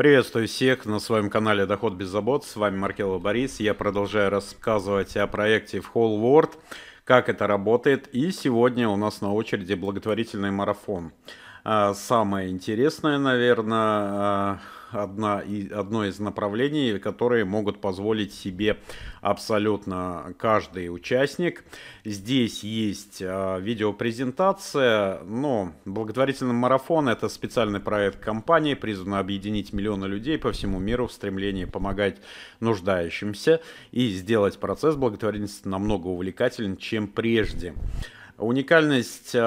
Приветствую всех на своем канале Доход без забот. С вами Маркелов Борис. Я продолжаю рассказывать о проекте в Whole World, как это работает. И сегодня у нас на очереди благотворительный марафон. А, самое интересное, наверное, а, одна, и, одно из направлений, которые могут позволить себе абсолютно каждый участник. Здесь есть э, видеопрезентация, но благотворительный марафон – это специальный проект компании, призван объединить миллионы людей по всему миру в стремлении помогать нуждающимся и сделать процесс благотворительности намного увлекательнее, чем прежде. Уникальность э,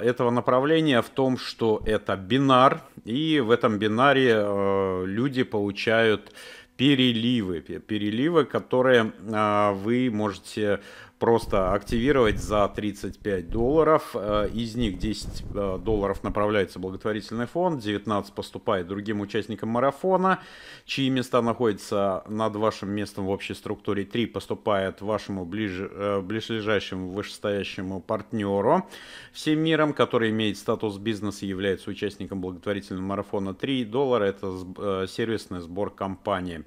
этого направления в том, что это бинар, и в этом бинаре э, люди получают переливы, переливы, которые э, вы можете просто активировать за 35 долларов. Э, из них 10 э, долларов направляется в благотворительный фонд, 19 поступает другим участникам марафона, чьи места находятся над вашим местом в общей структуре, 3 поступает вашему ближе, э, ближайшему вышестоящему партнеру всем миром, который имеет статус бизнеса и является участником благотворительного марафона. 3 доллара – это сервисный сбор компании.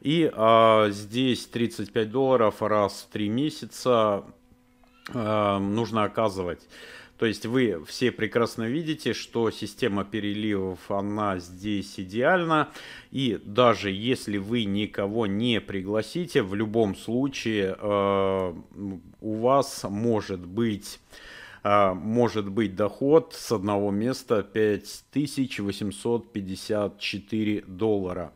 И а, здесь 35 долларов раз в 3 месяца э, нужно оказывать. То есть вы все прекрасно видите, что система переливов, она здесь идеальна. И даже если вы никого не пригласите, в любом случае э, у вас может быть э, может быть доход с одного места 5854 доллара.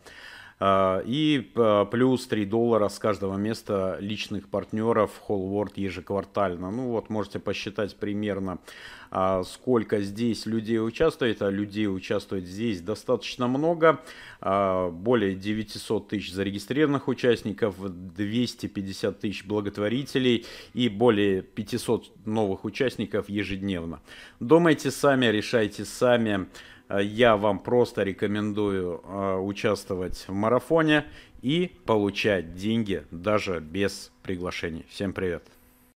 А, и а, плюс 3 доллара с каждого места личных партнеров Whole World ежеквартально. Ну вот, можете посчитать примерно, а, сколько здесь людей участвует. А людей участвует здесь достаточно много. Более 900 тысяч зарегистрированных участников, 250 тысяч благотворителей и более 500 новых участников ежедневно. Думайте сами, решайте сами. Э, я вам просто рекомендую э, участвовать в марафоне и получать деньги даже без приглашений. Всем привет!